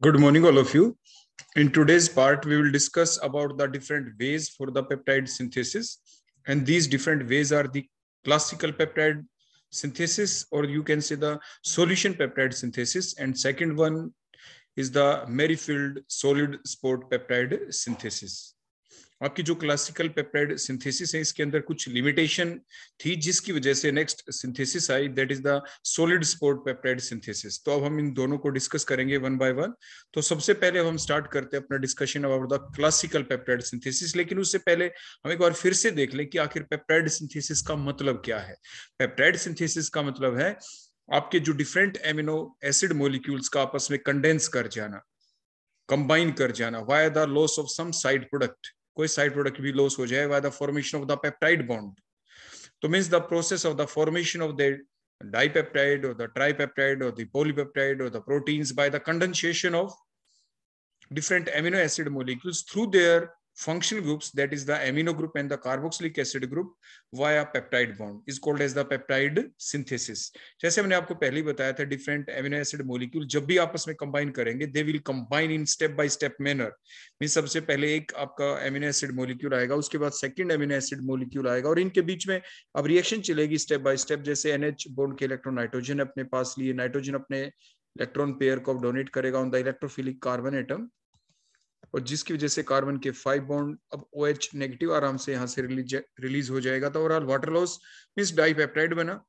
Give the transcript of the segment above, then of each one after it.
Good morning, all of you. In today's part, we will discuss about the different ways for the peptide synthesis. And these different ways are the classical peptide synthesis, or you can say the solution peptide synthesis. And second one is the Merrifield solid sport peptide synthesis. आपकी जो classical peptide synthesis है इसके अंदर कुछ limitation थी जिसकी वजह से next synthesis I that is the solid support peptide synthesis तो अब हम इन दोनों को डिस्कस करेंगे वन बाय वन तो सबसे पहले हम स्टार्ट करते हैं अपना discussion about the classical peptide synthesis लेकिन उससे पहले हम एक बार फिर से देख लें कि आखिर पेप्टाइड सिंथेसिस का मतलब क्या है पेप्टाइड सिंथेसिस का मतलब है आपके जो डिफरेंट एमिनो एसिड मोलिक्यूल्स का आपस में कंडेंस कर जाना कंबाइन कर जाना via the loss of some side product कोई साइड प्रोडक्ट भी लॉस हो जाए by the formation of the peptide bond तो means the process of the formation of the dipeptide और द ट्राइपेप्टाइड और द पॉलीपेप्टाइड और the proteins by the condensation of different amino acid molecules through their functional groups, that is the amino group and the carboxylic acid group via peptide bond is called as the peptide synthesis. jaise maine aapko pehle hi bataya tha different amino acid molecule jab bhi aapas mein combine karenge they will combine in step by step manner. means sabse pehle ek aapka amino acid molecule aayega uske baad second amino acid molecule aayega aur inke beech mein ab reaction chalegi step by step jaise nh bond ke electron nitrogen apne paas liye nitrogen apne electron pair को donate करेगा on the electrophilic carbon atom और जिसकी वजह से carbon के five bond अब ओ OH negative आराम से यहाँ से रिलीज रिलीज हो जाएगा तो ओवरऑल वाटर लॉस मिस डाइपेप्टाइड बना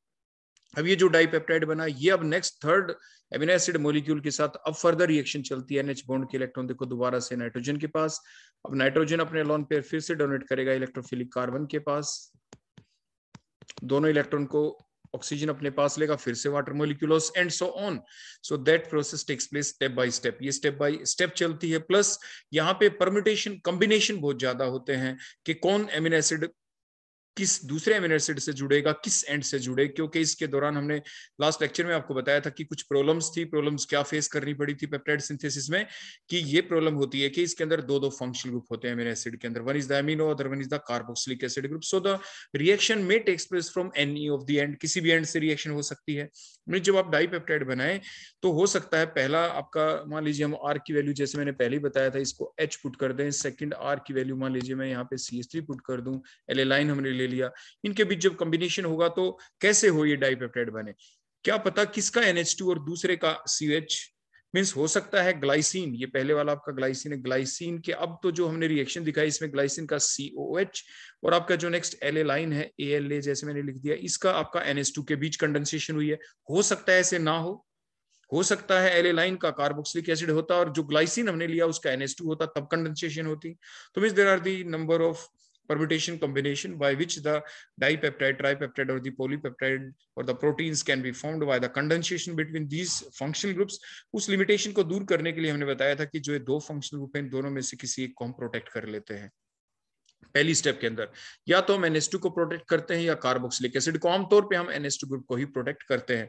अब ये जो डाइपेप्टाइड बना ये अब next third amino acid molecule के साथ अब फर्दर रिएक्शन चलती है एनएच बॉन्ड के इलेक्ट्रॉन देखो दोबारा से नाइट्रोजन के पास अब नाइट्रोजन अपने लॉन पेयर फिर से डोनेट करेगा इलेक्ट्रोफिलिक कार्बन के पास दोनों इलेक्ट्रॉन को ऑक्सीजन अपने पास लेगा फिर से वाटर मोलिक्यूलोस and so on so that process takes place step by step ये स्टेप बाय स्टेप चलती है प्लस यहाँ पे परमिटेशन कॉम्बिनेशन बहुत ज्यादा होते हैं कि कौन एमिन एसिड किस दूसरे अमीनो एसिड से जुड़ेगा किस एंड से जुड़े क्योंकि इसके दौरान हमने लास्ट लेक्चर में आपको बताया था कि कुछ प्रॉब्लम्स थी प्रॉब्लम्स क्या फेस करनी पड़ी थी पेप्टाइड सिंथेसिस में कि ये प्रॉब्लम होती है कि इसके अंदर दो दो फंक्शनल ग्रुप होते हैं अमीनो एसिड के अंदर one is the amino other one is the carboxylic acid group so the reaction may take place from any of the end किसी भी एंड से रिएक्शन हो सकती है मीन जब आप पेप्टाइड बनाए तो हो सकता है पहला आपका मान लीजिए हम आर की वैल्यू जैसे मैंने पहले ही बताया था इसको एच पुट कर दें सेकंड आर की वैल्यू मान लीजिए मैं यहाँ पे सी पुट कर दूं एल हमने ले लिया इनके बीच जब कॉम्बिनेशन होगा तो कैसे हो ये डाइपेप्टाइड बने क्या पता किसका NH2 और दूसरे का सी एच मीन्स हो सकता है ग्लाइसिन ये पहले वाला आपका ग्लाइसिन है ग्लाइसिन के अब तो जो हमने रिएक्शन दिखाई इसमें ग्लाइसिन का सी ओ एच और आपका जो नेक्स्ट एल ए लाइन है ए एल ए जैसे मैंने लिख दिया इसका आपका टू के बीच कंडेंसेशन हुई है हो सकता है ऐसे ना हो हो सकता है एल लाइन का कार्बोक्सिलिक एसिड होता और जो ग्लाइसिन हमने लिया उसका एनएस होता तब कंडेंसेशन होती तो means there are the number of permutation combination by which the dipeptide, tripeptide or the polypeptide or the proteins can be formed by the condensation between these functional groups. us limitation ko dur karne ke liye humne bataya tha ki jo ye do functional group hain dono mein se kisi ek ko hum protect kar lete hain पहली step के अंदर या तो हम NS two को protect करते हैं या कार्बोक्सिलिक एसिड को आमतौर पे हम एनएस टू ग्रुप को ही प्रोटेक्ट करते हैं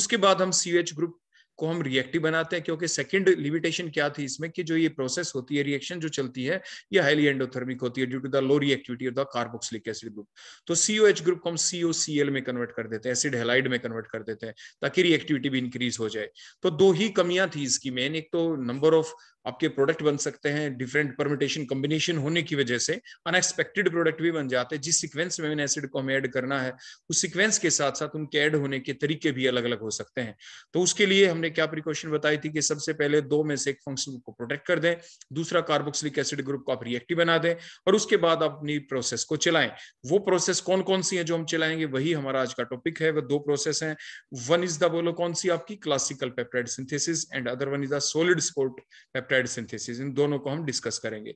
उसके बाद हम सी ग्रुप को हम रिएक्टिव बनाते हैं क्योंकि सेकंड लिमिटेशन क्या थी इसमें कि जो ये प्रोसेस होती है रिएक्शन जो चलती है ये हाईली एंडोथर्मिक होती है due to the low reactivity of the carboxylic acid group तो सीओएच ग्रुप को हम सीओसीएल में कन्वर्ट कर देते हैं एसिड हेलाइड में कन्वर्ट कर देते हैं ताकि रिएक्टिविटी भी इंक्रीज हो जाए तो दो ही कमियां थी इसकी मेन एक तो नंबर ऑफ आपके प्रोडक्ट बन सकते हैं डिफरेंट परमिटेशन कॉम्बिनेशन होने की वजह से अनएक्सपेक्टेड प्रोडक्ट भी बन जाते हैं जिस सीक्वेंस में एसिड को हमें ऐड करना है उस सीक्वेंस के साथ साथ उनके ऐड होने के तरीके भी अलग अलग हो सकते हैं तो उसके लिए हम हमने क्या प्रिकॉशन बताई थी कि सबसे पहले दो में से एक फंक्शन को प्रोटेक्ट कर दें दूसरा कार्बोक्सिलिक एसिड ग्रुप को आप रिएक्टिव बना दें और उसके बाद आप अपनी प्रोसेस को चलाएं वो प्रोसेस कौन कौन सी है जो हम चलाएंगे वही हमारा आज का टॉपिक है वह दो प्रोसेस है वन इज द बोलो कौन सी आपकी classical peptide synthesis and other one is the solid support peptide synthesis इन दोनों को हम डिस्कस करेंगे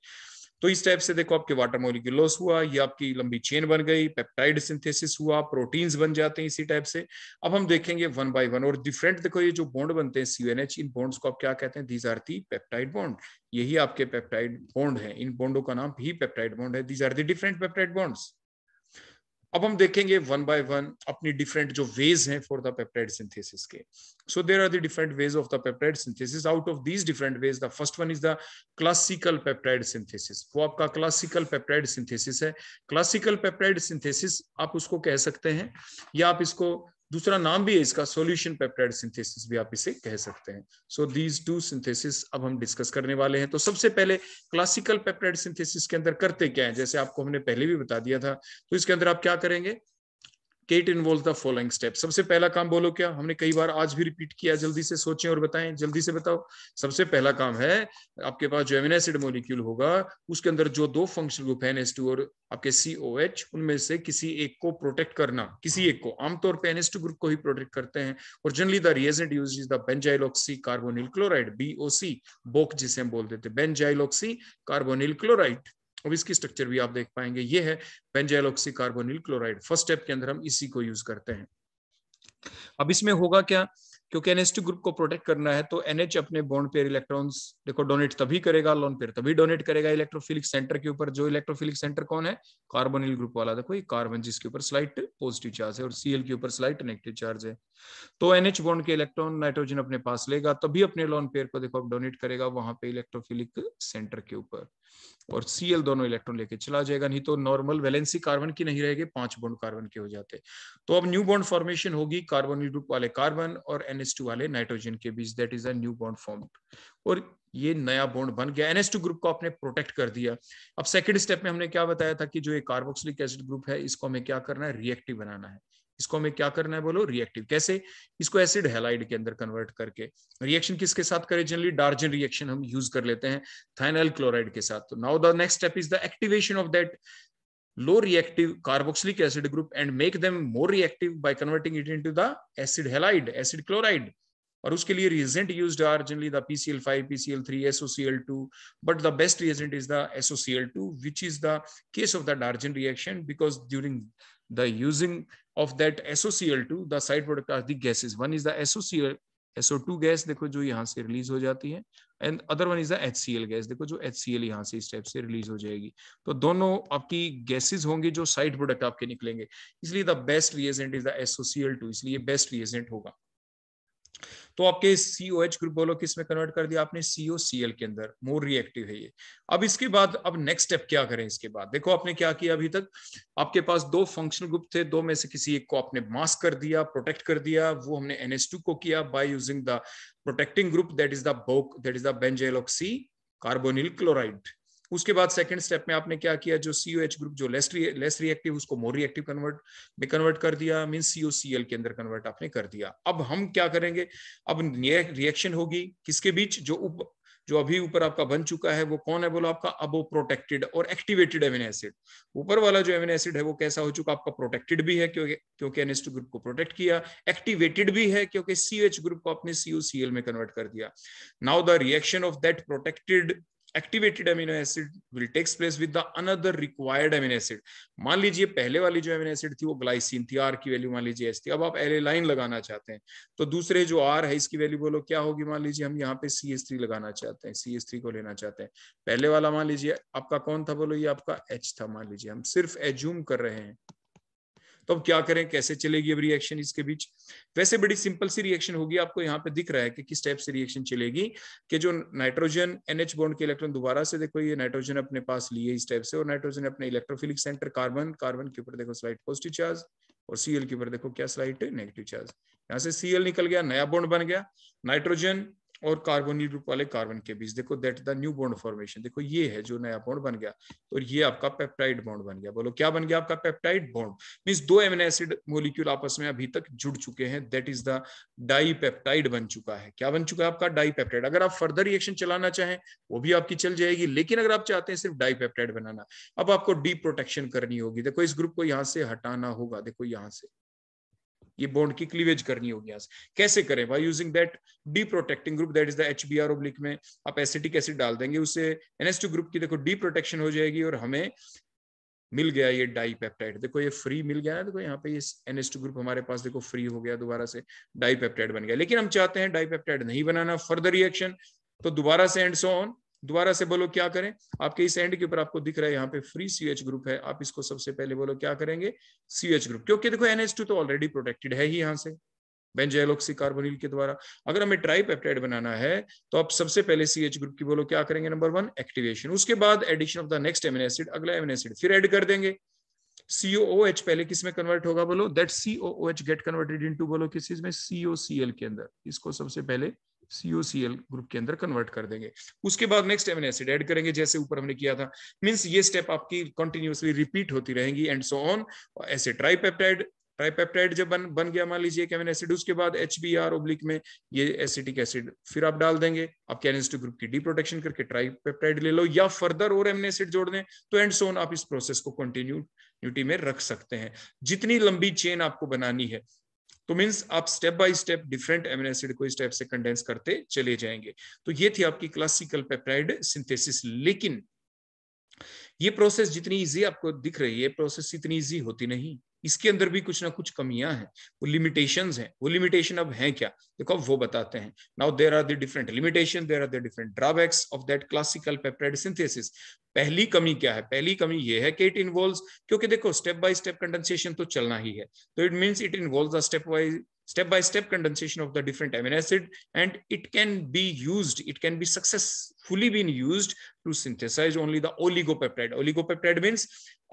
तो इस टाइप से देखो आपके वाटर मोलिक्यूल लॉस हुआ ये आपकी लंबी चेन बन गई पेप्टाइड सिंथेसिस हुआ प्रोटीन्स बन जाते हैं इसी टाइप से अब हम देखेंगे वन बाय वन और डिफरेंट देखो ये जो बॉन्ड बनते हैं सीएनएच इन बॉन्ड्स को आप क्या कहते हैं these are the peptide bond यही आपके पेप्टाइड बॉन्ड है इन बॉन्डो का नाम भी पेप्टाइड बॉन्ड है these are the different peptide bonds अब हम देखेंगे वन बाय वन अपनी डिफरेंट जो वेज हैं फॉर द पेप्टाइड सिंथेसिस के so there are the different ways of the peptide synthesis out of these different ways the first one is the classical peptide synthesis वो आपका classical peptide synthesis है classical peptide synthesis आप उसको कह सकते हैं या आप इसको दूसरा नाम भी है इसका सॉल्यूशन पेप्टाइड सिंथेसिस भी आप इसे कह सकते हैं सो दीज टू सिंथेसिस अब हम डिस्कस करने वाले हैं तो सबसे पहले क्लासिकल पेप्टाइड सिंथेसिस के अंदर करते क्या है जैसे आपको हमने पहले भी बता दिया था तो इसके अंदर आप क्या करेंगे केट इन्वॉल्व द फॉलोइंग स्टेप सबसे पहला काम बोलो क्या हमने कई बार आज भी रिपीट किया जल्दी से सोचें और बताएं जल्दी से बताओ सबसे पहला काम है आपके पास जो एमिनो एसिड मोलिक्यूल होगा उसके अंदर जो दो फंक्शनल ग्रुप है एनएस टू और आपके सी ओ एच उनमें से किसी एक को प्रोटेक्ट करना किसी एक को आमतौर पर एनएस टू ग्रुप को ही प्रोटेक्ट करते हैं और generally the reagent use is the benzyloxy carbonyl chloride BOC boc जिसे हम बोल देते बेंजाइलॉक्सी कार्बोनिल क्लोराइड अब इसकी स्ट्रक्चर भी आप देख पाएंगे ये है benzyloxy carbonyl chloride first step के अंदर हम इसी को यूज करते हैं अब इसमें होगा क्या क्योंकि एनएच टू ग्रुप को प्रोटेक्ट करना है तो एनएच अपने बॉन्ड पेयर इलेक्ट्रॉन्स देखो डोनेट तभी करेगा लोन पेयर तभी डोनेट करेगा इलेक्ट्रोफिलिक सेंटर के ऊपर जो इलेक्ट्रोफिलिक सेंटर कौन है कार्बोनिल ग्रुप वाला देखो ये कार्बन जिसके ऊपर स्लाइट पॉजिटिव चार्ज है और सीएल के ऊपर स्लाइट नेगेटिव चार्ज है तो एनएच बॉन्ड के इलेक्ट्रॉन नाइट्रोजन अपने पास लेगा तभी अपने लोन पेयर को देखो डोनेट करेगा वहां पर इलेक्ट्रोफिलिक सेंटर के ऊपर और सी दोनों इलेक्ट्रॉन लेके चला जाएगा नहीं तो नॉर्मल वैलेंसी कार्बन की नहीं रहेगी पांच बॉन्ड कार्बन के हो जाते तो अब न्यू बॉन्ड फॉर्मेशन होगी कार्बन ग्रुप वाले कार्बन और एनएस वाले नाइट्रोजन के बीच that is a new bond form और ये नया बॉन्ड बन गया एनएस ग्रुप को आपने प्रोटेक्ट कर दिया अब सेकेंड स्टेप में हमने क्या बताया था कि जो ये कार्बोक्सिलिक एसिड ग्रुप है इसको हमें क्या करना है रिएक्टिव बनाना है इसको हमें क्या करना है बोलो रिएक्टिव कैसे इसको एसिड हेलाइड के अंदर कन्वर्ट करके रिएक्शन किसके साथ करें जनरली डार्जन रिएक्शन हम यूज कर लेते हैं थाइनल क्लोराइड के साथ now the next step is the activation of that low reactive carboxylic acid group and make them more reactive by converting it into the acid halide acid chloride और उसके लिए reagent used are generally the PCl five पीसीएल3 SOCl two but the best reagent is the SOCl two which is the case of the Darzens reaction because during the using of that SOCl2, the side product are the gases. One is the SOCl, SO2 gas, देखो जो यहाँ से release हो जाती है and other one is the HCl gas, देखो जो HCl यहाँ से step से release हो जाएगी तो दोनों आपकी gases होंगी जो side product आपके निकलेंगे इसलिए the best reagent is the SOCl2, इसलिए best reagent होगा तो आपके सी ओ एच ग्रुप बोलो किस में कन्वर्ट कर दिया आपने सीओ सी एल के अंदर मोर रिएक्टिव है ये अब इसके बाद अब नेक्स्ट स्टेप क्या करें इसके बाद देखो आपने क्या किया अभी तक आपके पास दो फंक्शनल ग्रुप थे दो में से किसी एक को आपने मास्क कर दिया प्रोटेक्ट कर दिया वो हमने एन एस टू को किया by using the protecting group that is the boc that is the benzyloxy carbonyl chloride उसके बाद सेकंड स्टेप में आपने क्या किया जो सीओ एच ग्रुप जो लेस लेस रिएक्टिव उसको मोर रिएक्टिव कन्वर्ट में कन्वर्ट कर दिया मीन सीओ एल के अंदर कन्वर्ट आपने कर दिया अब हम क्या करेंगे अब रिएक्शन होगी किसके बीच जो उप जो अभी ऊपर आपका बन चुका है वो कौन है बोलो आपका अबो प्रोटेक्टेड और एक्टिवेटेड एमिनो एसिड ऊपर वाला जो एमिनो एसिड है वो कैसा हो चुका आपका प्रोटेक्टेड भी है क्योंकि क्योंकि ग्रुप को प्रोटेक्ट किया एक्टिवेटेड भी है क्योंकि सीएच ग्रुप को अपने सीओसीएल में कन्वर्ट कर दिया now the reaction of that protected activated amino acid will takes place with the another required amino acid मान लीजिए पहले वाली जो अमीनो एसिड थी वो ग्लाइसिन थी आर की वैल्यू मान लीजिए एस थी अब आप एल लाइन लगाना चाहते हैं तो दूसरे जो आर है इसकी वैल्यू बोलो क्या होगी मान लीजिए हम यहाँ पे सी एस थ्री लगाना चाहते हैं सी एस थ्री को लेना चाहते हैं पहले वाला मान लीजिए आपका कौन था बोलो ये आपका एच था मान लीजिए हम सिर्फ एज्यूम कर रहे हैं तो अब क्या करें कैसे चलेगी अब रिएक्शन इसके बीच वैसे बड़ी सिंपल सी रिएक्शन होगी आपको यहाँ पे दिख रहा है कि किस टाइप से रिएक्शन चलेगी कि जो नाइट्रोजन एनएच बॉन्ड के इलेक्ट्रॉन दोबारा से देखो ये नाइट्रोजन अपने पास लिए इस टाइप से और नाइट्रोजन अपने इलेक्ट्रोफिलिक सेंटर कार्बन कार्बन के ऊपर देखो स्लाइट पॉजिटिव चार्ज और सीएल के ऊपर देखो क्या स्लाइट नेगेटिव चार्ज यहाँ से सीएल निकल गया नया बॉन्ड बन गया नाइट्रोजन और कार्बोनिल ग्रुप वाले कार्बन के बीच देखो that the new bond formation देखो ये है जो नया बॉन्ड बन गया और ये आपका पेप्टाइड बॉन्ड बन गया बोलो क्या बन गया आपका पेप्टाइड बॉन्ड मीन्स दो एमिनो एसिड मोलिक्यूल आपस में अभी तक जुड़ चुके हैं दैट इज द पेप्टाइड बन चुका है क्या बन चुका है आपका डाई पेप्टाइड अगर आप फर्दर रिएक्शन चलाना चाहें वो भी आपकी चल जाएगी लेकिन अगर आप चाहते हैं सिर्फ पेप्टाइड बनाना अब आपको डी प्रोटेक्शन करनी होगी देखो इस ग्रुप को यहाँ से हटाना होगा देखो यहाँ से ये बॉन्ड की क्लीवेज करनी होगी यहाँ से कैसे करें by using that deprotecting group that is the H B R oblique में आप एसिटिक एसिड डाल देंगे उससे एनएस ग्रुप की देखो डी प्रोटेक्शन हो जाएगी और हमें मिल गया ये डाईपेप्टाइड देखो ये फ्री मिल गया देखो यहाँ पे ये एस टू ग्रुप हमारे पास देखो फ्री हो गया दोबारा से डाईपेप्टाइड बन गया लेकिन हम चाहते हैं डाईपेप्टाइड नहीं बनाना फर्दर रिएक्शन तो दोबारा से एंड सो ऑन दोबारा से बोलो क्या करें आपके इस एंड के ऊपर आपको दिख रहा है यहाँ पे फ्री सी एच ग्रुप है आप इसको सबसे पहले बोलो क्या करेंगे सी एच ग्रुप क्योंकि देखो एनएच टू तो ऑलरेडी प्रोटेक्टेड है ही यहाँ से बेंजेलोक्सी कार्बोनिल के द्वारा अगर हमें पेप्टाइड बनाना है तो आप सबसे पहले सी एच ग्रुप की बोलो क्या करेंगे नंबर वन एक्टिवेशन उसके बाद addition of the next amino acid अगला एमिनो एसिड फिर एड कर देंगे सीओ एच पहले किस में कन्वर्ट होगा बोलो that CO H get converted into बोलो किस चीज में सीओ सी एल के अंदर इसको सबसे पहले सीओसीएल ग्रुप के अंदर कन्वर्ट कर देंगे उसके बाद नेक्स्ट एमिनो एसिड ऐड करेंगे जैसे ऊपर हमने किया था मीन्स ये स्टेप आपकी कंटिन्यूसली रिपीट होती रहेंगी एंड सो ऑन ऐसे ट्राईपेप्टाइड ट्राइपेप्टाइड जब बन बन गया मान लीजिए कैमिन एसिड उसके बाद एच बी आर ओब्लिक में ये एसिटिक एसिड फिर आप डाल देंगे आप कैनिस्ट ग्रुप की डी प्रोटेक्शन करके ट्राइपेप्टाइड ले लो या फर्दर और एमिनो एसिड जोड़ दें तो एंड सोन आप इस प्रोसेस को कंटिन्यू न्यूटी में रख सकते हैं जितनी लंबी चेन आपको बनानी है तो मीन्स आप step by step different amino acid को इस टाइप से कंडेंस करते चले जाएंगे तो ये थी आपकी क्लासिकल पेप्टाइड सिंथेसिस लेकिन ये प्रोसेस जितनी इजी आपको दिख रही है प्रोसेस इतनी इजी होती नहीं इसके अंदर भी कुछ ना कुछ कमियां हैं वो लिमिटेशन हैं वो लिमिटेशन अब हैं क्या देखो अब वो बताते हैं now there are the different limitation there are the different drawbacks of that classical peptide synthesis पहली कमी क्या है पहली कमी ये है कि इट इन्वॉल्व क्योंकि देखो स्टेप बाय स्टेप कंडेंसेशन तो चलना ही है तो it means it involve the step wise step by step condensation of the different amino acid and it can be used it can be successfully been used to synthesize only the oligopeptide oligopeptide means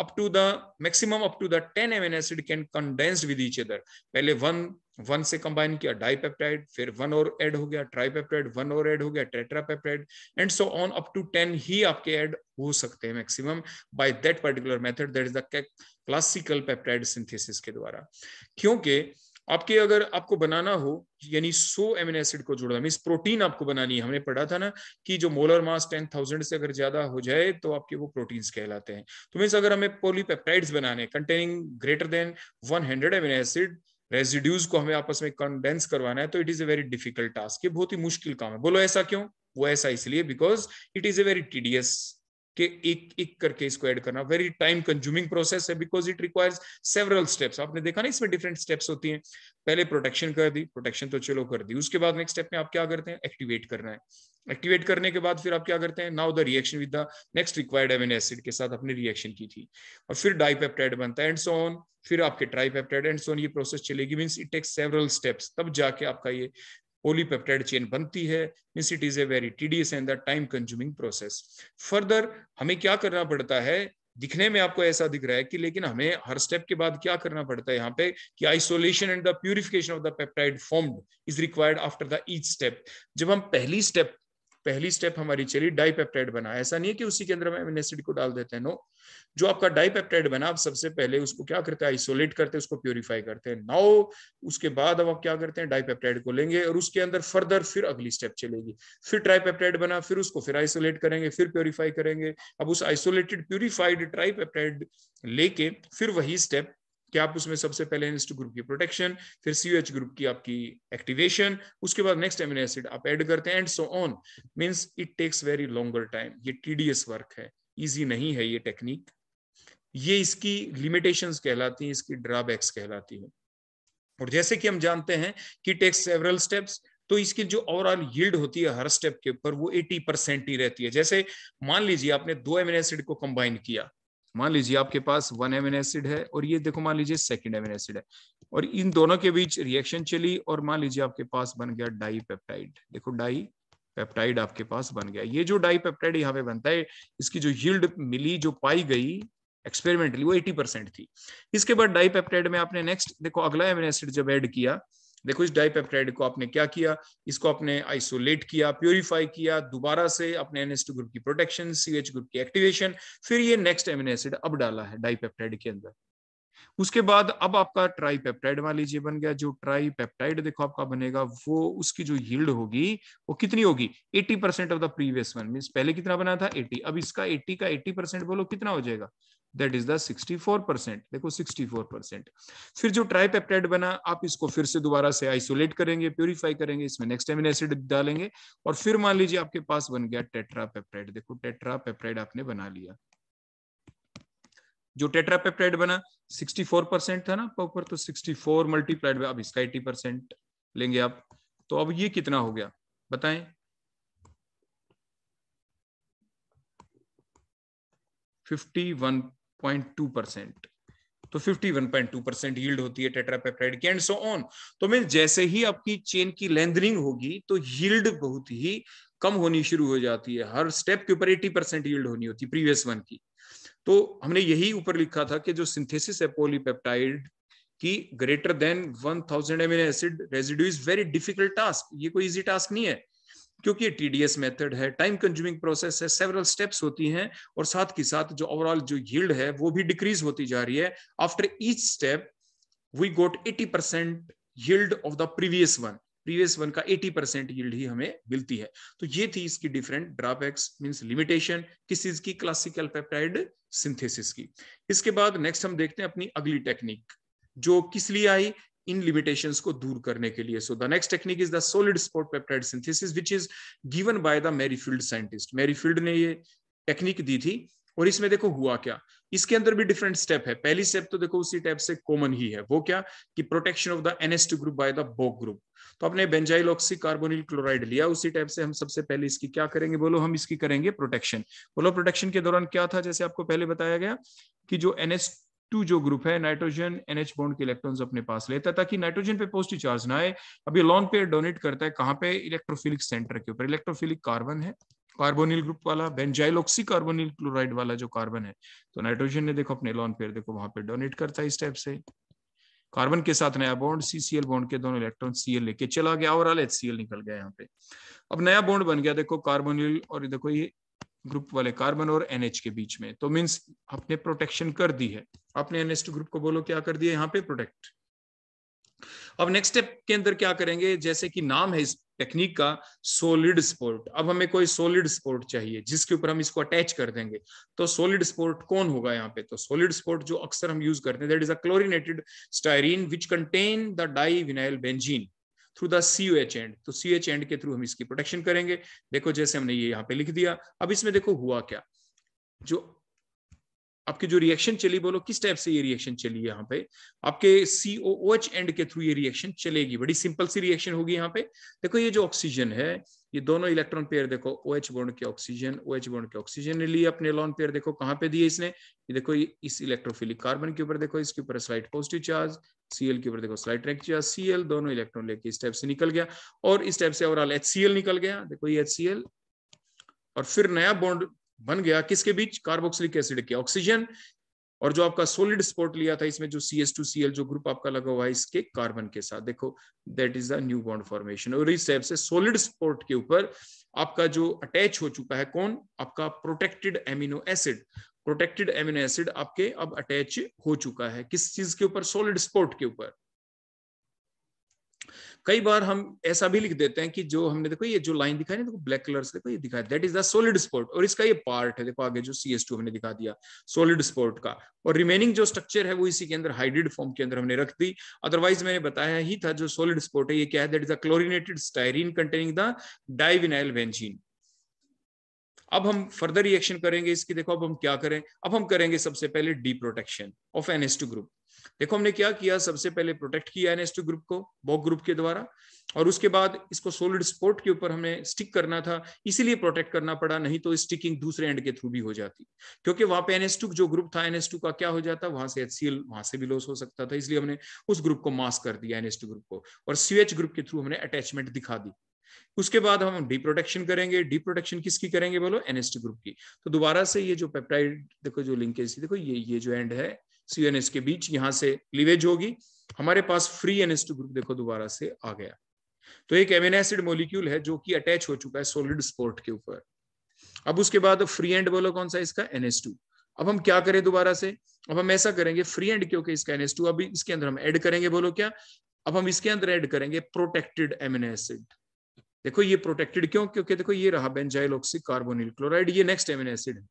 up to the maximum up to the 10 amino acid can condensed with each other pehle one one से combine किया dipeptide फिर one और add हो गया tripeptide one और add हो गया tetrapeptide and so on up to ten ही आपके ऐड हो सकते हैं maximum by that particular method that is the classical peptide synthesis के द्वारा क्योंकि आपके अगर आपको बनाना हो यानी सो एमिनो एसिड को जोड़ना मीन प्रोटीन आपको बनानी है हमने पढ़ा था ना कि जो मोलर मास टेन थाउजेंड से अगर ज्यादा हो जाए तो आपके वो प्रोटीन्स कहलाते हैं तो मीन्स अगर हमें पोलीपेप्टाइड्स बनाने containing greater than one hundred amino acid residues को हमें आपस में कंडेंस करवाना है तो it is a very difficult task ये बहुत ही मुश्किल काम है बोलो ऐसा क्यों वो ऐसा इसलिए because it is a very tedious कि एक एक करके इसको ऐड करना वेरी टाइम कंज्यूमिंग प्रोसेस है because it requires several steps आपने देखा ना इसमें डिफरेंट स्टेप्स होती हैं पहले प्रोटेक्शन कर दी प्रोटेक्शन तो चलो कर दी उसके बाद नेक्स्ट स्टेप में आप क्या करते हैं एक्टिवेट करना है एक्टिवेट करने के बाद फिर आप क्या करते हैं now the reaction with the next required amino acid के साथ आपने रिएक्शन की थी और फिर डाइपेप्टाइड बनता है एंड सो ऑन फिर आपके ट्राइपेप्टाइड एंड ऑन ये प्रोसेस चलेगी means it takes several steps तब जाके आपका ये ओलीपेप्टाइड चेन बनती है means it is a very tedious and the time consuming process further हमें क्या करना पड़ता है दिखने में आपको ऐसा दिख रहा है कि लेकिन हमें हर स्टेप के बाद क्या करना पड़ता है यहाँ पे कि isolation and the purification of the peptide formed is required after the each step जब हम पहली स्टेप पहली स्टेप हमारी चली डाइपेप्टाइड बना ऐसा नहीं है कि उसी के अंदर हम एसिड को डाल देते हैं नो जो आपका डाइपेप्टाइड बना आप सबसे पहले उसको क्या करते हैं आइसोलेट करते हैं उसको प्योरीफाई करते हैं नाउ उसके बाद अब आप क्या करते हैं डाइपेप्टाइड को लेंगे और उसके अंदर फर्दर फिर अगली स्टेप चलेगी फिर ट्राइपेप्टाइड बना फिर उसको फिर आइसोलेट करेंगे फिर प्योरीफाई करेंगे अब उस आइसोलेटेड प्योरीफाइड ट्राइपेप्टाइड लेके फिर वही स्टेप कि आप उसमें सबसे पहले एनएस ग्रुप की प्रोटेक्शन फिर सी ग्रुप की आपकी एक्टिवेशन उसके बाद नेक्स्ट एमिनो एसिड आप ऐड करते हैं and so on means it takes very longer time ये टीडीएस वर्क है ईजी नहीं है ये टेक्निक ये इसकी लिमिटेशंस कहलाती है इसकी ड्रॉबैक्स कहलाती है और जैसे कि हम जानते हैं कि टेक्स सेवरल स्टेप्स तो इसकी जो ओवरऑल यील्ड होती है हर स्टेप के ऊपर वो 80 परसेंट ही रहती है जैसे मान लीजिए आपने दो एमिनो एसिड को कंबाइन किया मान लीजिए आपके पास वन एमिन एसिड है और ये देखो मान लीजिए सेकेंड एमिन एसिड है और इन दोनों के बीच रिएक्शन चली और मान लीजिए आपके पास बन गया डाई पेप्टाइड देखो डाई पेप्टाइड आपके पास बन गया ये जो डाई पेप्टाइड यहाँ पे बनता है इसकी जो यील्ड मिली जो पाई गई एक्सपेरिमेंटली वो 80 परसेंट थी इसके बाद डाई पेप्टाइड में आपने नेक्स्ट देखो अगला एमिन एसिड जब एड किया देखो इस डाइपेप्टाइड को आपने क्या किया इसको आपने आइसोलेट किया प्योरीफाई किया दोबारा से अपने एनएस ग्रुप की प्रोटेक्शन सी ग्रुप की एक्टिवेशन फिर ये नेक्स्ट एमिनो एसिड अब डाला है डाइपेप्टाइड के अंदर उसके बाद अब आपका ट्राईपेप्टाइड मान लीजिए बन गया जो ट्राईपेप्टाइड देखो आपका बनेगा वो उसकी जो यील्ड होगी वो कितनी होगी 80 percent of the previous one mean पहले कितना बना था 80 अब इसका 80 का 80 परसेंट बोलो कितना हो जाएगा दैट इज द 64 परसेंट देखो 64 परसेंट फिर जो ट्राईपेप्टाइड बना आप इसको फिर से दोबारा से आइसोलेट करेंगे प्योरीफाई करेंगे इसमें नेक्स्ट एमिनो एसिड डालेंगे और फिर मान लीजिए आपके पास बन गया टेट्रापेप्टाइड देखो टेट्रापेप्टाइड आपने बना लिया जो टेट्रापेप्टाइड बना 64 परसेंट था ना पर तो 64 मल्टीप्लाइड बाय अब इसका 80 परसेंट लेंगे आप तो अब ये कितना हो गया बताएं फिफ्टी वन 0.2 परसेंट तो 51.2 परसेंट यील्ड होती है टेट्रापेप्टाइड की एंड सो ऑन तो मीन जैसे ही आपकी चेन की लेंथनिंग होगी तो यील्ड बहुत ही कम होनी शुरू हो जाती है हर स्टेप के ऊपर 80 परसेंट यील्ड होनी होती है प्रीवियस वन की तो हमने यही ऊपर लिखा था कि जो सिंथेसिस है पोलीपेप्टाइड की greater than 1000 amino acid residue is very difficult task ये कोई इजी टास्क नहीं है क्योंकि ये टीडीएस मेथड है टाइम कंज्यूमिंग प्रोसेस है सेवरल स्टेप्स होती हैं और साथ के साथ जो ओवरऑल जो यील्ड है वो भी डिक्रीज होती जा रही है after each step we got eighty percent yield of the previous one previous one का 80 परसेंट यील्ड ही हमें मिलती है तो ये थी इसकी डिफरेंट ड्रॉबैक्स मीन लिमिटेशन किस चीज की क्लासिकल पेप्टाइड सिंथेसिस की इसके बाद नेक्स्ट हम देखते हैं अपनी अगली टेक्निक जो किस लिए आई इन लिमिटेशंस को दूर करने के लिए so the next technique is the solid spot peptide synthesis which is given by the Merrifield scientist Merrifield ने ये टेक्निक दी थी और इसमें देखो हुआ क्या इसके अंदर भी डिफरेंट स्टेप है पहली स्टेप तो देखो उसी टाइप से कॉमन ही है वो क्या कि protection of the NS two group by the boc group तो आपने बेंजाइल ऑक्सी कार्बोनिल क्लोराइड लिया उसी टाइप से हम सबसे पहले इसकी क्या करेंगे बोलो हम इसकी करेंगे प्रोटेक्शन बोलो प्रोटेक्शन के दौरान क्या था जैसे आपको पहले बताया गया कि जो एनएस टू जो ग्रुप है नाइट्रोजन एनएच बॉन्ड के इलेक्ट्रॉन्स अपने पास लेता है ताकि नाइट्रोजन पे पॉजिटिव चार्ज ना आए अब ये लॉन पेयर डोनेट करता है कहाँ पे इलेक्ट्रोफिलिक सेंटर के ऊपर इलेक्ट्रोफिलिक कार्बन है कार्बोनिल ग्रुप वाला बेंजाइलोक्सी कार्बोनिल क्लोराइड वाला जो कार्बन है तो नाइट्रोजन ने देखो अपने लॉन पेयर देखो वहां पे डोनेट करता है इस टाइप से कार्बन के साथ नया बॉन्ड सीसीएल बॉन्ड के दोनों इलेक्ट्रॉन सीएल लेके चला गया और एल निकल गया यहाँ पे अब नया बॉन्ड बन गया देखो कार्बोनिल और देखो ये ग्रुप वाले कार्बन और एनएच के बीच में तो मीन्स आपने प्रोटेक्शन कर दी है आपने एनएच ग्रुप को बोलो क्या कर दिया यहाँ पे प्रोटेक्ट अब नेक्स्ट स्टेप के अंदर क्या करेंगे जैसे कि नाम है इस टेक्निक का सोलिड स्पोर्ट अब हमें कोई सोलिड स्पोर्ट चाहिए जिसके ऊपर हम इसको अटैच कर देंगे तो सोलिड स्पोर्ट कौन होगा यहाँ पे तो सोलिड स्पोर्ट जो अक्सर हम यूज करते हैं that is a chlorinated styrene which contain the divinyl benzene through the C U H and तो सी एच एंड के थ्रू हम इसकी प्रोटेक्शन करेंगे देखो जैसे हमने ये यहाँ पे लिख दिया अब इसमें देखो हुआ क्या जो आपकी जो रिएक्शन चली बोलो किस टाइप से ये रिएक्शन चली यहाँ पे आपके सी ओ एच एंड के थ्रू ये रिएक्शन चलेगी बड़ी सिंपल सी रिएक्शन होगी यहाँ पे देखो ये जो ऑक्सीजन है ये दोनों इलेक्ट्रॉन पेयर देखो ओ एच बॉन्ड के ऑक्सीजन ओ एच बॉन्ड के ऑक्सीजन ने लिए अपने लॉन पेयर देखो कहाँ पे दिए इसने ये देखो ये इस इलेक्ट्रोफिलिक कार्बन के ऊपर देखो इसके ऊपर स्लाइट पॉजिटिव चार्ज सीएल के ऊपर देखो स्लाइट नेगेटिव चार्ज सीएल दोनों इलेक्ट्रॉन लेके इस टाइप से निकल गया और इस टाइप से ओवरऑल एच निकल गया देखो ये एच और फिर नया बॉन्ड बन गया किसके बीच कार्बोक्सिलिक एसिड के ऑक्सीजन और जो आपका सोलिड स्पोर्ट लिया था इसमें जो C S two C L जो ग्रुप आपका लगा हुआ है इसके कार्बन के साथ देखो that is the new bond formation और इस टाइप से सोलिड स्पोर्ट के ऊपर आपका जो अटैच हो चुका है कौन आपका protected amino acid protected amino acid आपके अब अटैच हो चुका है किस चीज के ऊपर सोलिड स्पोर्ट के ऊपर कई बार हम ऐसा भी लिख देते हैं कि जो हमने देखो ये जो लाइन दिखाई ना देखो ब्लैक कलर से देखो ये दिखाया that is the solid support और इसका ये पार्ट है देखो आगे जो सी एस टू हमने दिखा दिया सोलिड स्पोर्ट का और रिमेनिंग जो स्ट्रक्चर है वो इसी के अंदर हाइड्रिड फॉर्म के अंदर हमने रख दी अदरवाइज मैंने बताया ही था जो सोलिड स्पोर्ट है ये क्या है that is the chlorinated styrene containing the divinyl benzene अब हम फर्दर रिएक्शन करेंगे इसकी देखो अब हम क्या करें अब हम करेंगे सबसे पहले deprotection of N S two group देखो हमने क्या किया सबसे पहले प्रोटेक्ट किया एनएस ग्रुप को बॉक ग्रुप के द्वारा और उसके बाद इसको सोलिड स्पोर्ट के ऊपर हमें स्टिक करना था इसीलिए प्रोटेक्ट करना पड़ा नहीं तो स्टिकिंग दूसरे एंड के थ्रू भी हो जाती क्योंकि वहां पे एनएस जो ग्रुप था एनएस का क्या हो जाता वहां से एच वहां से भी लॉस हो सकता था इसलिए हमने उस ग्रुप को मास कर दिया एनएस ग्रुप को और सीएच ग्रुप के थ्रू हमने अटैचमेंट दिखा दी उसके बाद हम डी प्रोटेक्शन करेंगे डी प्रोटेक्शन किसकी करेंगे बोलो एनएसटी ग्रुप की तो दोबारा से ये जो पेप्टाइड देखो जो लिंकेज थी देखो ये ये जो एंड है सी एन एस के बीच यहां से लिवेज होगी हमारे पास free N S two group देखो दोबारा से आ गया तो एक एमिन एसिड मोलिक्यूल है जो कि अटैच हो चुका है सोलिड स्पोर्ट के ऊपर अब उसके बाद फ्री एंड बोलो कौन सा इसका एन एस टू अब हम क्या करें दोबारा से अब हम ऐसा करेंगे फ्री एंड क्योंकि इसका एन एस टू अभी इसके अंदर हम ऐड करेंगे बोलो क्या अब हम इसके अंदर ऐड करेंगे प्रोटेक्टेड एमिन एसिड देखो ये प्रोटेक्टेड क्यों क्योंकि देखो ये रहा बेंजाइल ऑक्सी कार्बोनिल क्लोराइड ये नेक्स्ट एमिन एसिड है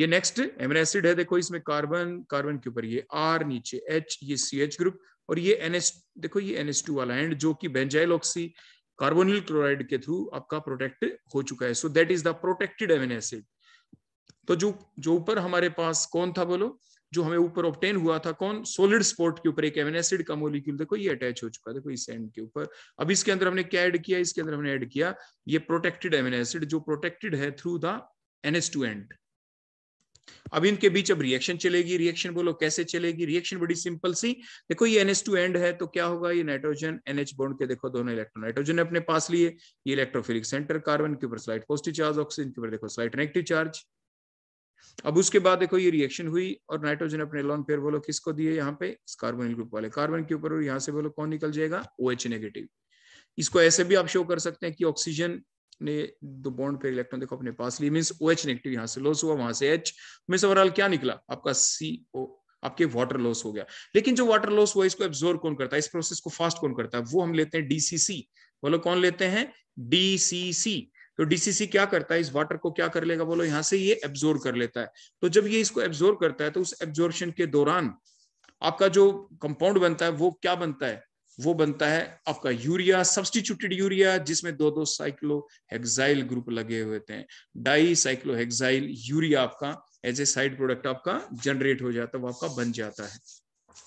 ये नेक्स्ट एमिनो एसिड है देखो इसमें कार्बन कार्बन के ऊपर ये आर नीचे एच ये सी एच ग्रुप और ये एन एस देखो ये एन एस टू वाला एंड जो कि बेंजाइल ऑक्सी कार्बोनिल क्लोराइड के थ्रू आपका प्रोटेक्ट हो चुका है so that is the protected amino acid तो जो जो ऊपर हमारे पास कौन था बोलो जो हमें ऊपर ऑप्टेन हुआ था कौन सोलिड स्पोर्ट के ऊपर एक एमिनो एसिड का मोलिक्यूल देखो ये अटैच हो चुका देखो इस एंड के ऊपर अब इसके अंदर हमने क्या ऐड किया इसके अंदर हमने ऐड किया ये प्रोटेक्टेड एमिनो एसिड जो प्रोटेक्टेड है through the NS two and अब इनके बीच अब रिएक्शन चलेगी रिएक्शन बोलो कैसे चलेगी रिएक्शन बड़ी सिंपल सी देखो ये एनएच टू एंड है तो क्या होगा ये नाइट्रोजन एनएच बॉन्ड के देखो दोनों इलेक्ट्रॉन नाइट्रोजन ने अपने पास लिए ये इलेक्ट्रोफिलिक सेंटर कार्बन के ऊपर स्लाइट पॉजिटिव चार्ज ऑक्सीजन के ऊपर देखो स्लाइट नेगेटिव चार्ज अब उसके बाद देखो ये रिएक्शन हुई और नाइट्रोजन अपने लॉन पेयर बोलो किसको दिए यहाँ पे कार्बन ग्रुप वाले कार्बन के ऊपर यहाँ से बोलो कौन निकल जाएगा ओ एच नेगेटिव इसको ऐसे भी आप शो कर सकते हैं कि ऑक्सीजन ने दो बॉन्ड पेयर इलेक्ट्रॉन देखो अपने पास ली मीन्स ओ एच नेगेटिव यहाँ से लॉस हुआ वहां से एच मीन्स ओवरऑल क्या निकला आपका सी ओ आपके वाटर लॉस हो गया लेकिन जो वाटर लॉस हुआ इसको एब्जॉर्व कौन करता है इस प्रोसेस को फास्ट कौन करता है वो हम लेते हैं डीसीसी बोलो कौन लेते हैं डीसीसी तो डीसीसी क्या करता है इस वाटर को क्या कर लेगा बोलो यहां से ये एब्जोर्व कर लेता है तो जब ये इसको एब्जोर्व करता है तो उस एब्जॉर्प्शन के दौरान आपका जो कंपाउंड बनता है वो क्या बनता है वो बनता है आपका यूरिया सब्सटीट्यूटेड यूरिया जिसमें दो दो साइक्लो हेक्साइल ग्रुप लगे हुए थे डाई साइक्लो हेक्साइल यूरिया आपका एज ए साइड प्रोडक्ट आपका जनरेट हो जाता है वो आपका बन जाता है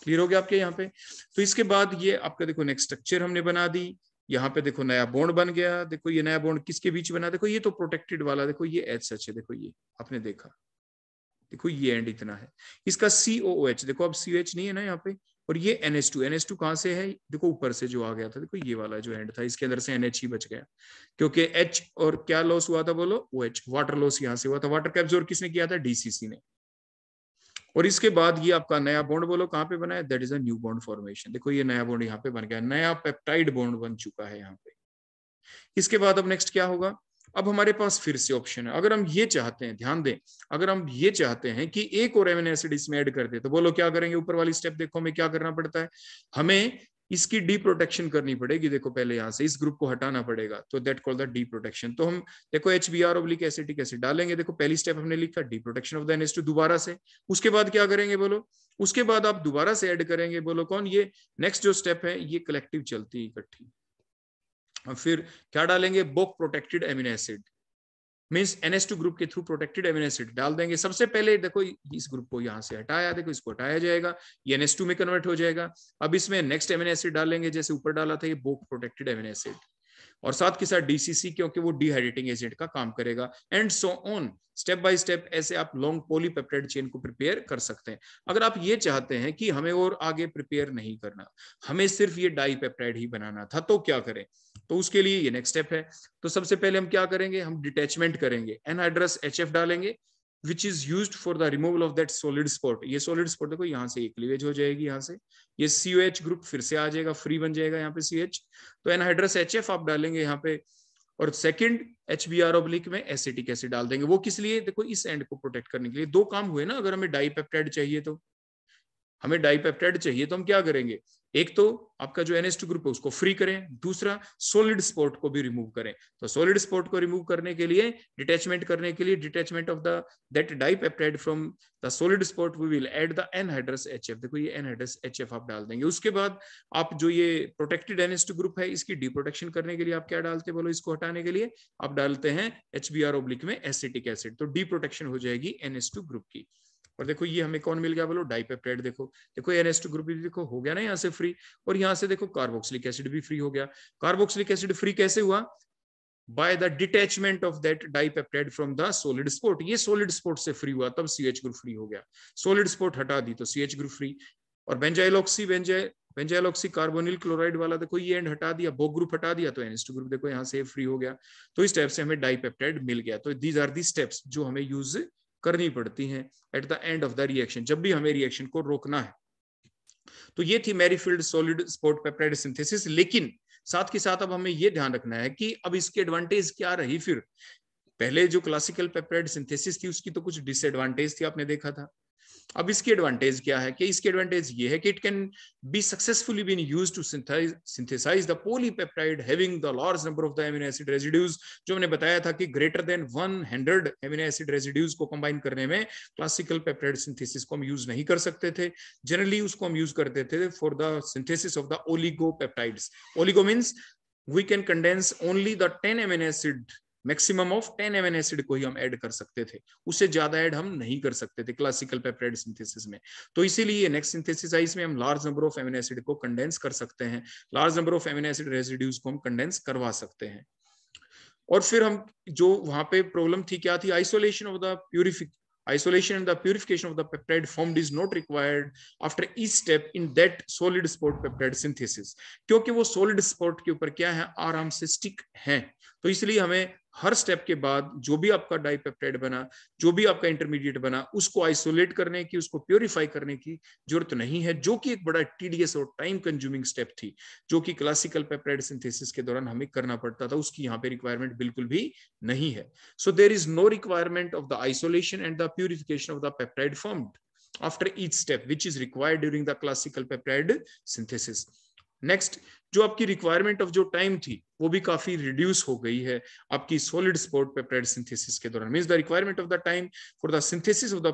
क्लियर हो गया आपके यहाँ पे तो इसके बाद ये आपका देखो नेक्स्ट स्ट्रक्चर हमने बना दी यहाँ पे देखो नया बॉन्ड बन गया देखो ये नया बॉन्ड किसके बीच बना देखो ये तो प्रोटेक्टेड वाला देखो ये एच सच है देखो ये आपने देखा देखो ये एंड इतना है इसका सीओ ओ एच देखो अब सी एच नहीं है ना यहाँ पे और ये N H two N H two से है देखो ऊपर से जो आ गया था देखो ये वाला जो एंड था इसके अंदर से एन ही e बच गया क्योंकि एच और क्या लॉस हुआ था बोलो ओ एच वाटर लॉस यहां से हुआ था वाटर कैब्जोर किसने किया था डीसीसी ने और इसके बाद ये आपका नया बॉन्ड बोलो कहां पे बना है that is a new bond formation देखो ये नया बॉन्ड यहाँ पे बन गया नया पेप्टाइड बॉन्ड बन चुका है यहाँ पे इसके बाद अब नेक्स्ट क्या होगा अब हमारे पास फिर से ऑप्शन है अगर हम ये चाहते हैं ध्यान दें अगर हम ये चाहते हैं कि एक और एमिनो एसिड इसमें ऐड कर दे तो बोलो क्या करेंगे ऊपर वाली स्टेप देखो हमें क्या करना पड़ता है हमें इसकी डी प्रोटेक्शन करनी पड़ेगी देखो पहले यहां से इस ग्रुप को हटाना पड़ेगा तो that call the deprotection तो हम देखो H B R oblique acetic acid डालेंगे देखो पहली स्टेप हमने लिखा deprotection of the N दोबारा से उसके बाद क्या करेंगे बोलो उसके बाद आप दोबारा से ऐड करेंगे बोलो कौन ये नेक्स्ट जो स्टेप है ये कलेक्टिव चलती है इकट्ठी फिर क्या डालेंगे Boc protected amino acid means NS two group के थ्रू प्रोटेक्टेड एमिनो एसिड डाल देंगे सबसे पहले देखो इस ग्रुप को यहाँ से हटाया देखो इसको हटाया जाएगा ये एस टू में कन्वर्ट हो जाएगा अब इसमें नेक्स्ट एमिनो एसिड डालेंगे जैसे ऊपर डाला था ये बोक प्रोटेक्टेड एमिनो एसिड और साथ के साथ डीसीसी क्योंकि वो डिहाइड्रेटिंग एजेंट का काम करेगा and so on step by step ऐसे आप लॉन्ग पॉलीपेप्टाइड चेन को प्रिपेयर कर सकते हैं अगर आप ये चाहते हैं कि हमें और आगे प्रिपेयर नहीं करना हमें सिर्फ ये डाईपेप्टाइड ही बनाना था तो क्या करें तो उसके लिए ये नेक्स्ट स्टेप है तो सबसे पहले हम क्या करेंगे हम डिटेचमेंट करेंगे एनहाइड्रस एच डालेंगे which is use for the removal of that solid spot ये सॉलिड स्पॉट देखो यहाँ से क्लीवेज हो जाएगी यहाँ से ये सी एच ग्रुप फिर से आ जाएगा फ्री बन जाएगा यहाँ पे सी एच तो एनहाइड्रस एच एफ आप डालेंगे यहाँ पे और second H B R oblique में एसिटिक एसिड डाल देंगे वो किस लिए देखो इस एंड को प्रोटेक्ट करने के लिए दो काम हुए ना अगर हमें डाईपेप्टाइड चाहिए तो हमें डाईपेप्टाइड चाहिए तो हम क्या करेंगे एक तो आपका जो एनएस ग्रुप है उसको फ्री करें दूसरा सोलिड स्पॉट को भी रिमूव करें तो सोलिड स्पॉट को रिमूव करने के लिए डिटैचमेंट करने के लिए detachment of the that dipeptide from the solid spot we will add the anhydrous F देखो ये एनहाइड्रस एफ आप डाल देंगे उसके बाद आप जो ये प्रोटेक्टेड एनएस ग्रुप है इसकी डिप्रोटेक्शन करने के लिए आप क्या डालते बोलो इसको हटाने के लिए आप डालते हैं एच बी आर ओब्लिक में एसिटिक एसिड तो डी प्रोटेक्शन हो जाएगी एनएस ग्रुप की और देखो ये हमें कौन मिल गया बोलो डाइपेप्टाइड देखो देखो एन ग्रुप भी देखो हो गया ना यहाँ से फ्री और यहाँ से देखो कार्बोक्सिलिक एसिड भी फ्री हो गया कार्बोक्सिलिक एसिड फ्री कैसे हुआ by the detachment of that dipeptide from the solid sport ये सोलिड स्पोर्ट से फ्री हुआ तब सी एच ग्रुप फ्री हो गया सोलिड स्पोर्ट हटा दी तो सी एच ग्रुप फ्री और benzyloxy benzyl benzyloxy carbonyl chloride वाला देखो ये एंड हटा दिया बो ग्रुप हटा दिया तो एनएस ग्रुप देखो यहाँ से फ्री हो गया तो इस टाइप से हमें डाइपेप्टाइड मिल गया तो दीज आर दी स्टेप्स जो हमें यूज करनी पड़ती हैं at the end of the reaction जब भी हमें रिएक्शन को रोकना है तो ये थी Merrifield solid sport peptide synthesis लेकिन साथ के साथ अब हमें ये ध्यान रखना है कि अब इसकी एडवांटेज क्या रही फिर पहले जो क्लासिकल पेप्टाइड सिंथेसिस थी उसकी तो कुछ डिसएडवांटेज थी आपने देखा था अब इसकी एडवांटेज क्या है कि इसकी एडवांटेज ये है कि it can be successfully been use to synthesize the polypeptide having the large number of the amino acid residues जो हमने बताया था कि greater than 100 amino acid residues को कंबाइन करने में क्लासिकल पेप्टाइड सिंथेसिस को हम यूज नहीं कर सकते थे जनरली उसको हम यूज करते थे for the synthesis of the oligopeptides oligo means we can condense only the 10 amino acid maximum of ten amino acid को ही हम ऐड कर सकते थे उससे ज्यादा ऐड हम नहीं कर सकते थे क्लासिकल पेप्टाइड सिंथेसिस में तो इसीलिए नेक्स्ट सिंथेसिसाइज में हम large number of amino acid को कंडेंस कर सकते हैं large number of amino acid residues को हम कंडेंस करवा सकते हैं और फिर हम जो वहां पे प्रॉब्लम थी क्या थी isolation of the purification isolation and the purification of the peptide formed is not required after each step in that solid sport peptide synthesis क्योंकि वो solid sport के ऊपर क्या है आराम से stick हैं तो इसलिए हमें हर स्टेप के बाद जो भी आपका डाइपेप्टाइड बना जो भी आपका इंटरमीडिएट बना उसको आइसोलेट करने की उसको प्योरीफाई करने की जरूरत नहीं है जो कि एक बड़ा टीडीएस और टाइम कंज्यूमिंग स्टेप थी जो कि क्लासिकल पेप्टाइड सिंथेसिस के दौरान हमें करना पड़ता था उसकी यहाँ पे रिक्वायरमेंट बिल्कुल भी नहीं है so there is no requirement of the isolation and the purification of the peptide form after each step which is required during the classical peptide synthesis next जो आपकी रिक्वायरमेंट ऑफ जो टाइम थी वो भी काफी रिड्यूस हो गई है आपकी सॉलिड स्पोर्ट पेप्टाइड सिंथेसिस के दौरान mean the requirement of the time for the synthesis of the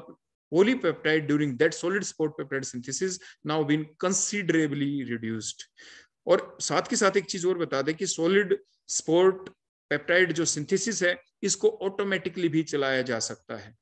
polypeptide during that solid sport peptide synthesis now been considerably reduced और साथ के साथ एक चीज और बता दें कि सॉलिड स्पोर्ट पेप्टाइड जो सिंथेसिस है इसको ऑटोमेटिकली भी चलाया जा सकता है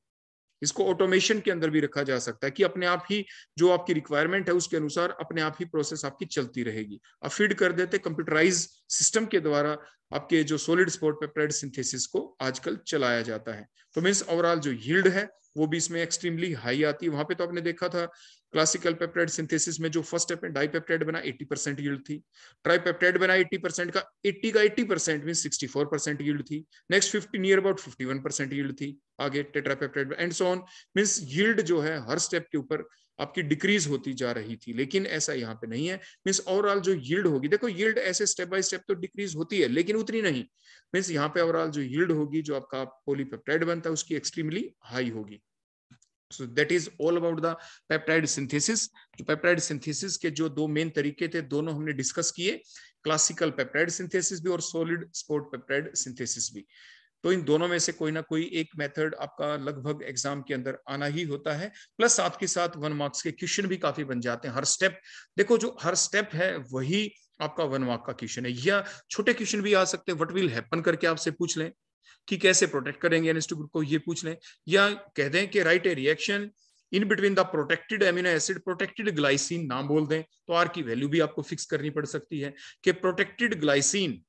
इसको ऑटोमेशन के अंदर भी रखा जा सकता है कि अपने आप ही जो आपकी रिक्वायरमेंट है उसके अनुसार अपने आप ही प्रोसेस आपकी चलती रहेगी आप फीड कर देते कंप्यूटराइज सिस्टम के द्वारा आपके जो सॉलिड स्पोर्ट प्रेड सिंथेसिस को आजकल चलाया जाता है तो मीन्स ओवरऑल जो यील्ड है वो भी इसमें एक्सट्रीमली हाई आती है वहां पे तो आपने देखा था क्लासिकल पेप्टाइड सिंथेसिस में जो फर्स्ट स्टेप में डाईपेप्टाइड बना 80 परसेंट यील्ड थी ट्राईपेप्टाइड बना 80 परसेंट का 80 का 80 परसेंट मीन 64 परसेंट यील्ड थी next 50 near about 51 percent yield थी आगे tetrapeptide and so on means yield जो है हर स्टेप के ऊपर आपकी डिक्रीज होती जा रही थी लेकिन ऐसा यहाँ पे नहीं है मीन्स ओवरऑल जो यील्ड होगी देखो यील्ड ऐसे स्टेप बाय स्टेप तो डिक्रीज होती है लेकिन उतनी नहीं मीन्स यहाँ पे ओवरऑल जो यील्ड होगी जो आपका पोलीपेप्टाइड बनता है उसकी एक्सट्रीमली हाई होगी so that is all about the peptide synthesis तो peptide synthesis के जो दो main तरीके थे दोनों हमने discuss किए classical peptide synthesis भी और solid sport peptide synthesis भी तो इन दोनों में से कोई ना कोई एक मेथड आपका लगभग एग्जाम के अंदर आना ही होता है प्लस साथ के साथ वन मार्क्स के क्वेश्चन भी काफी बन जाते हैं हर स्टेप देखो जो हर स्टेप है वही आपका वन मार्क का क्वेश्चन है या छोटे क्वेश्चन भी आ सकते हैं व्हाट विल हैपन करके आपसे पूछ लें कि कैसे प्रोटेक्ट करेंगे ग्रुप को ये पूछ लें या कह दें कि write a reaction in between the protected amino acid protected glycine नाम बोल दें तो आर की वैल्यू भी आपको फिक्स करनी पड़ सकती है कि प्रोटेक्टेड ग्लाइसिन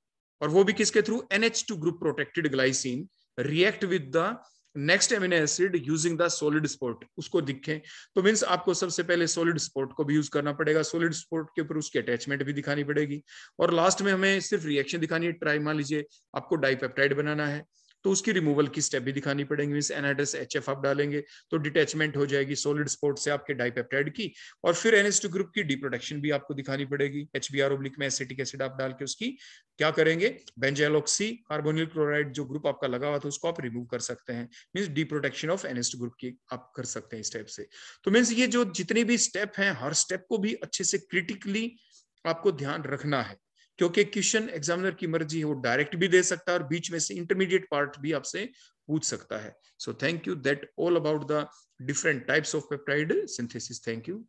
और वो भी किसके through NH two group protected glycine react with the next amino acid using the solid sport उसको दिखें तो मीन्स आपको सबसे पहले सोलिड स्पोर्ट को भी यूज करना पड़ेगा सोलिड स्पोर्ट के ऊपर उसकी अटैचमेंट भी दिखानी पड़ेगी और लास्ट में हमें सिर्फ रिएक्शन दिखानी है ट्राई मान लीजिए आपको डाइपेप्टाइड बनाना है तो उसकी रिमूवल की स्टेप भी दिखानी पड़ेगी मीन एनहाइड्रस एच आप डालेंगे तो डिटेचमेंट हो जाएगी सोलिड स्पोर्ट से आपके डाइपेप्टाइड की और फिर एनएस ग्रुप की प्रोडक्शन भी आपको दिखानी पड़ेगी एच बी आर ओब्लिक में एसिटिक एसिड आप डाल के उसकी क्या करेंगे बेंजेलोक्सी कार्बोनिल क्लोराइड जो ग्रुप आपका लगा हुआ था उसको आप रिमूव कर सकते हैं means deprotection of NS group की आप कर सकते हैं इस टाइप से तो मीन्स ये जो जितने भी स्टेप हैं हर स्टेप को भी अच्छे से क्रिटिकली आपको ध्यान रखना है क्योंकि क्वेश्चन एग्जामिनर की मर्जी है वो डायरेक्ट भी दे सकता है और बीच में से इंटरमीडिएट पार्ट भी आपसे पूछ सकता है so thank you that all about the different types of peptide synthesis thank you